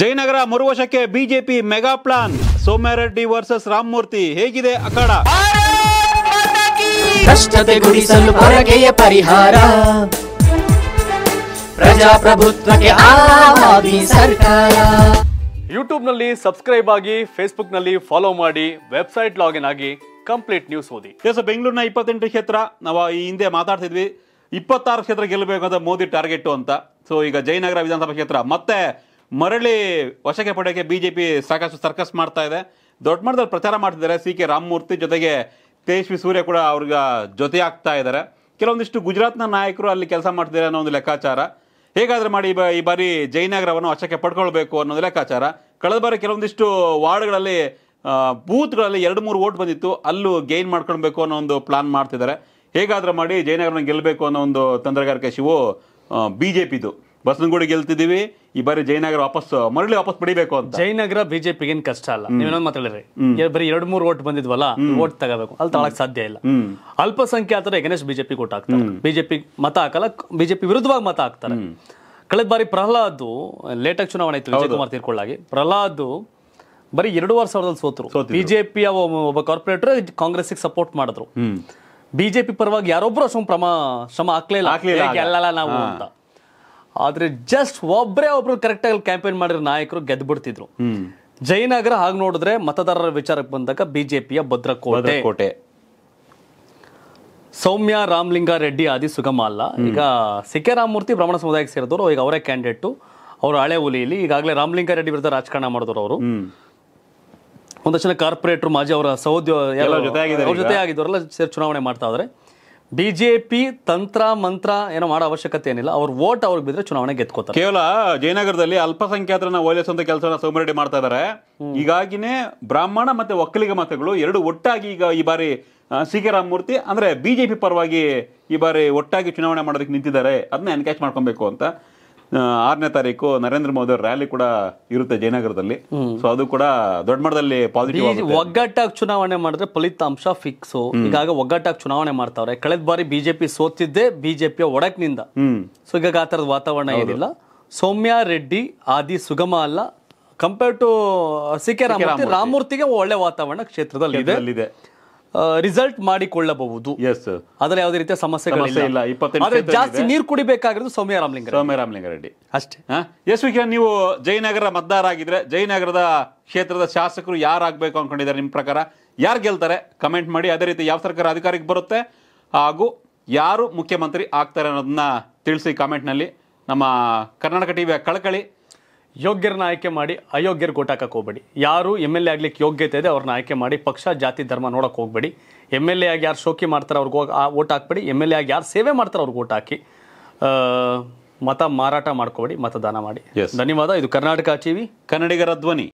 ಜಯನಗರ ಮರುವಶಕ್ಕೆ BJP mega plan Soumya Reddy versus Ramamurthy ಹೇಗಿದೆ ಅಖಾಡ ಕಷ್ಟತೆ ಗುಡಿಸಲು ಕೊರಗೆಯ ಪರಿಹಾರ ಪ್ರಜಾಪ್ರಭುತ್ವಕ್ಕೆ ಸರ್ಕಾರ ಯೂಟ್ಯೂಬ್ನಲ್ಲಿ ಸಬ್ಸ್ಕ್ರೈಬ್ ಆಗಿ ಫೇಸ್ಬುಕ್ ನಲ್ಲಿ ಫಾಲೋ ಮಾಡಿ ವೆಬ್ಸೈಟ್ ಲಾಗಿನ್ ಆಗಿ ಕಂಪ್ಲೀಟ್ ನ್ಯೂಸ್ ಓದಿ ಸರ್ ಬೆಂಗಳೂರಿನ ಇಪ್ಪತ್ತೆಂಟು ಕ್ಷೇತ್ರ ನಾವು ಈ ಹಿಂದೆ ಮಾತಾಡ್ತಿದ್ವಿ ಇಪ್ಪತ್ತಾರು ಕ್ಷೇತ್ರ ಗೆಲ್ಲಬೇಕು ಅಂತ ಮೋದಿ ಟಾರ್ಗೆಟ್ ಅಂತ ಸೊ ಈಗ ಜಯನಗರ ವಿಧಾನಸಭಾ ಕ್ಷೇತ್ರ ಮತ್ತೆ ಮರಳಿ ವಶಕ್ಕೆ ಪಡೆಯೋಕ್ಕೆ ಬಿ ಜೆ ಪಿ ಸಾಕಷ್ಟು ಸರ್ಕಸ್ ಮಾಡ್ತಾ ಇದೆ ದೊಡ್ಡ ಮಟ್ಟದಲ್ಲಿ ಪ್ರಚಾರ ಮಾಡ್ತಿದ್ದಾರೆ ಸಿ ಕೆ ರಾಮಮೂರ್ತಿ ಜೊತೆಗೆ ತೇಜಸ್ವಿ ಸೂರ್ಯ ಕೂಡ ಅವ್ರಿಗೆ ಜೊತೆ ಆಗ್ತಾ ಇದ್ದಾರೆ ಕೆಲವೊಂದಿಷ್ಟು ಗುಜರಾತ್ನ ನಾಯಕರು ಅಲ್ಲಿ ಕೆಲಸ ಮಾಡ್ತಿದ್ದಾರೆ ಅನ್ನೋ ಒಂದು ಲೆಕ್ಕಾಚಾರ ಹೇಗಾದರೂ ಮಾಡಿ ಈ ಬಾರಿ ಜಯನಗರವನ್ನು ವಶಕ್ಕೆ ಪಡ್ಕೊಳ್ಬೇಕು ಅನ್ನೋದು ಲೆಕ್ಕಾಚಾರ ಕಳೆದ ಬಾರಿ ಕೆಲವೊಂದಿಷ್ಟು ವಾರ್ಡ್ಗಳಲ್ಲಿ ಬೂತ್ಗಳಲ್ಲಿ ಎರಡು ಮೂರು ಓಟ್ ಬಂದಿತ್ತು ಅಲ್ಲೂ ಗೈನ್ ಮಾಡ್ಕೊಳ್ಬೇಕು ಅನ್ನೋ ಒಂದು ಪ್ಲಾನ್ ಮಾಡ್ತಿದ್ದಾರೆ ಹೇಗಾದರೂ ಮಾಡಿ ಜಯನಗರನ ಗೆಲ್ಲಬೇಕು ಅನ್ನೋ ಒಂದು ತಂತ್ರಗಾರಿಕೆ ಶಿವು ಬಿ ಜೆ ಪಿದು ಬಸನಗೂಡಿ ಗೆಲ್ತಿದ್ದೀವಿ ಈ ಬಾರಿ ಜಯನಗರ ವಾಪಸ್ ಮರಳಿ ವಾಪಸ್ ಪಡಿಬೇಕು ಅಂತ ಜಯನಗರ ಬಿಜೆಪಿಗೆ ಏನ್ ಕಷ್ಟ ಅಲ್ಲ ನೀವೇನೋ ಮಾತಾಡಿದ್ರಿ ಬರೀ ಎರಡ್ ಮೂರು ವೋಟ್ ಬಂದಿದ್ವಲ್ಲ ವೋಟ್ ತಗೋಬೇಕು ಅಲ್ಲಿ ತಗೊಳಕ್ ಸಾಧ್ಯ ಇಲ್ಲ ಅಲ್ಪಸಂಖ್ಯಾತರ ಗಣೇಶ್ ಬಿಜೆಪಿ ವೋಟ್ ಹಾಕ್ತಾರೆ ಬಿಜೆಪಿ ಮತ ಹಾಕಲ್ಲ ಬಿಜೆಪಿ ವಿರುದ್ಧವಾಗಿ ಮತ ಹಾಕ್ತಾರೆ ಕಳೆದ ಬಾರಿ ಪ್ರಹ್ಲಾದ್ ಲೇಟಾಗಿ ಚುನಾವಣೆ ಇತ್ತು ವಿಜಯಕುಮಾರ್ ತೀರ್ಕೊಳ್ಳಾಗಿ ಪ್ರಹ್ಲಾದ್ ಬರೀ ಎರಡೂವರೆ ಸಾವಿರದಲ್ಲಿ ಸೋತರು ಬಿಜೆಪಿಯ ಒಬ್ಬ ಕಾರ್ಪೊರೇಟರ್ ಕಾಂಗ್ರೆಸ್ ಸಪೋರ್ಟ್ ಮಾಡಿದ್ರು ಬಿಜೆಪಿ ಪರವಾಗಿ ಯಾರೊಬ್ರು ಅಷ್ಟೊಂದು ಪ್ರಮ ಶ್ರಮ ಹಾಕ್ಲಿಲ್ಲ ಎಲ್ಲ ನಾವು ಅಂತ ಆದ್ರೆ ಜಸ್ಟ್ ಒಬ್ಬರೇ ಒಬ್ರು ಕರೆಕ್ಟಾಗಿ ಕ್ಯಾಂಪೇನ್ ಮಾಡಿರೋ ನಾಯಕರು ಬಿಡ್ತಿದ್ರು ಜಯನಗರ ಹಾಗೆ ನೋಡಿದ್ರೆ ಮತದಾರರ ವಿಚಾರಕ್ಕೆ ಬಂದಾಗ ಬಿಜೆಪಿಯ ಭದ್ರಕೋಟೆ ಕೋಟೆ ಸೌಮ್ಯ ರಾಮಲಿಂಗಾರೆಡ್ಡಿ ಆದಿ ಸುಗಮ ಅಲ್ಲ ಈಗ ಸಿಕೆ ರಾಮಮೂರ್ತಿ ಬ್ರಾಹ್ಮಣ ಸಮುದಾಯಕ್ಕೆ ಸೇರಿದವರು ಈಗ ಅವರೇ ಕ್ಯಾಂಡಿಡೇಟ್ ಅವರು ಹಳೆ ಹುಲಿಯಲ್ಲಿ ಈಗಾಗಲೇ ರಾಮಲಿಂಗಾರೆಡ್ಡಿ ವಿರುದ್ಧ ರಾಜಕಾರಣ ಮಾಡಿದ್ರು ಅವರು ಒಂದಷ್ಟು ಜನ ಮಾಜಿ ಅವರ ಸಹೋದ್ಯೋಗ ಜೊತೆ ಆಗಿದ್ದವರೆಲ್ಲ ಸೇರಿ ಚುನಾವಣೆ ಮಾಡ್ತಾ ಇದ್ದಾರೆ ಬಿಜೆಪಿ ತಂತ್ರ ಮಂತ್ರ ಏನೋ ಮಾಡೋ ಅವಶ್ಯಕತೆ ಏನಿಲ್ಲ ಅವ್ರ ವೋಟ್ ಅವ್ರಿಗೆ ಬಿದ್ರೆ ಚುನಾವಣೆ ಗೆದ್ಕೋತಾರೆ ಕೇವಲ ಜಯನಗರದಲ್ಲಿ ಅಲ್ಪಸಂಖ್ಯಾತರನ್ನ ಓಲೈಸುವಂತ ಕೆಲಸನ ಸೋಮರೆಡ್ಡಿ ಮಾಡ್ತಾ ಇದಾರೆ ಈಗಾಗಿನೇ ಬ್ರಾಹ್ಮಣ ಮತ್ತೆ ಒಕ್ಕಲಿಗ ಮತಗಳು ಎರಡು ಒಟ್ಟಾಗಿ ಈಗ ಈ ಬಾರಿ ಸಿ ಕೆ ರಾಮಮೂರ್ತಿ ಅಂದ್ರೆ ಬಿಜೆಪಿ ಪರವಾಗಿ ಈ ಬಾರಿ ಒಟ್ಟಾಗಿ ಚುನಾವಣೆ ಮಾಡೋದಕ್ಕೆ ನಿಂತಿದ್ದಾರೆ ಅದನ್ನ ಎನ್ಕ್ಯಾಚ್ ಮಾಡ್ಕೊಬೇಕು ಅಂತ ಆರನೇ ತಾರೀಕು ನರೇಂದ್ರ ಮೋದಿ ರ್ಯಾಲಿ ಕೂಡ ಇರುತ್ತೆ ಜಯನಗರದಲ್ಲಿ ಸೊ ಅದು ಕೂಡ ದೊಡ್ಡ ಮಟ್ಟದಲ್ಲಿ ಪಾಸಿಟಿವ್ ಒಗ್ಗಟ್ಟಾಗಿ ಚುನಾವಣೆ ಮಾಡಿದ್ರೆ ಫಲಿತಾಂಶ ಫಿಕ್ಸ್ ಈಗಾಗ ಒಗ್ಗಟ್ಟಾಗಿ ಚುನಾವಣೆ ಮಾಡ್ತಾವ್ರೆ ಕಳೆದ ಬಾರಿ ಬಿಜೆಪಿ ಸೋತಿದ್ದೆ ಬಿಜೆಪಿಯ ಒಡಕ್ನಿಂದ ಸೊ ಈಗ ಆ ತರದ ವಾತಾವರಣ ಏನಿಲ್ಲ ಸೌಮ್ಯ ರೆಡ್ಡಿ ಆದಿ ಸುಗಮ ಅಲ್ಲ compare to C K Ramamurthy ರಾಮಮೂರ್ತಿಗೆ ಒಳ್ಳೆ ವಾತಾವರಣ ಕ್ಷೇತ್ರದಲ್ಲಿ ಇದೆ ರಿಸಲ್ಟ್ ಮಾಡಿಕೊಳ್ಳಬಹುದು ಎಸ್ ಅದರ ಯಾವುದೇ ರೀತಿಯ ಸಮಸ್ಯೆ ಇಲ್ಲ ಇಪ್ಪತ್ತೈದು ಜಾಸ್ತಿ ನೀರು ಕುಡಿಬೇಕಾಗಿರೋದು ಸೌಮ್ಯ ರಾಮಲಿಂಗ ಸೌಮ್ಯ ರಾಮಲಿಂಗ ರೆಡ್ಡಿ ಅಷ್ಟೇ ಎಸ್ ನೀವು ಜಯನಗರ ಮತದಾರ ಆಗಿದ್ರೆ ಜಯನಗರದ ಕ್ಷೇತ್ರದ ಶಾಸಕರು ಯಾರು ಆಗ್ಬೇಕು ಅನ್ಕೊಂಡಿದ್ದಾರೆ ನಿಮ್ಮ ಪ್ರಕಾರ ಯಾರು ಗೆಲ್ತಾರೆ ಕಮೆಂಟ್ ಮಾಡಿ ಅದೇ ರೀತಿ ಯಾವ ಸರ್ಕಾರ ಅಧಿಕಾರಕ್ಕೆ ಬರುತ್ತೆ ಹಾಗೂ ಯಾರು ಮುಖ್ಯಮಂತ್ರಿ ಆಗ್ತಾರೆ ಅನ್ನೋದನ್ನ ತಿಳಿಸಿ ನಲ್ಲಿ ನಮ್ಮ ಕರ್ನಾಟಕ ಟಿವಿಯ ಕಳಕಳಿ ಯೋಗ್ಯರನ್ನ ಆಯ್ಕೆ ಮಾಡಿ ಅಯೋಗ್ಯರು ಹಾಕಕ್ಕೆ ಹೋಗಬೇಡಿ ಯಾರು ಎಮ್ ಎಲ್ ಎ ಆಗ್ಲಿಕ್ಕೆ ಯೋಗ್ಯತೆ ಇದೆ ಅವ್ರನ್ನ ಆಯ್ಕೆ ಮಾಡಿ ಪಕ್ಷ ಜಾತಿ ಧರ್ಮ ನೋಡೋಕೆ ಹೋಗಬೇಡಿ ಎಮ್ ಎಲ್ ಎ ಆಗಿ ಯಾರು ಶೋಕಿ ಮಾಡ್ತಾರೆ ಅವ್ರಿಗೆ ಹೋಗಿ ಆ ಓಟ್ ಹಾಕ್ಬೇಡಿ ಎಮ್ ಎಲ್ ಎ ಆಗಿ ಯಾರು ಸೇವೆ ಮಾಡ್ತಾರೆ ಅವ್ರಿಗೆ ಓಟ್ ಹಾಕಿ ಮತ ಮಾರಾಟ ಮಾಡ್ಕೋಬೇಡಿ ಮತದಾನ ಮಾಡಿ ಧನ್ಯವಾದ ಇದು ಕರ್ನಾಟಕ ಟಿವಿ ಕನ್ನಡಿಗರ ಧ್ವನಿ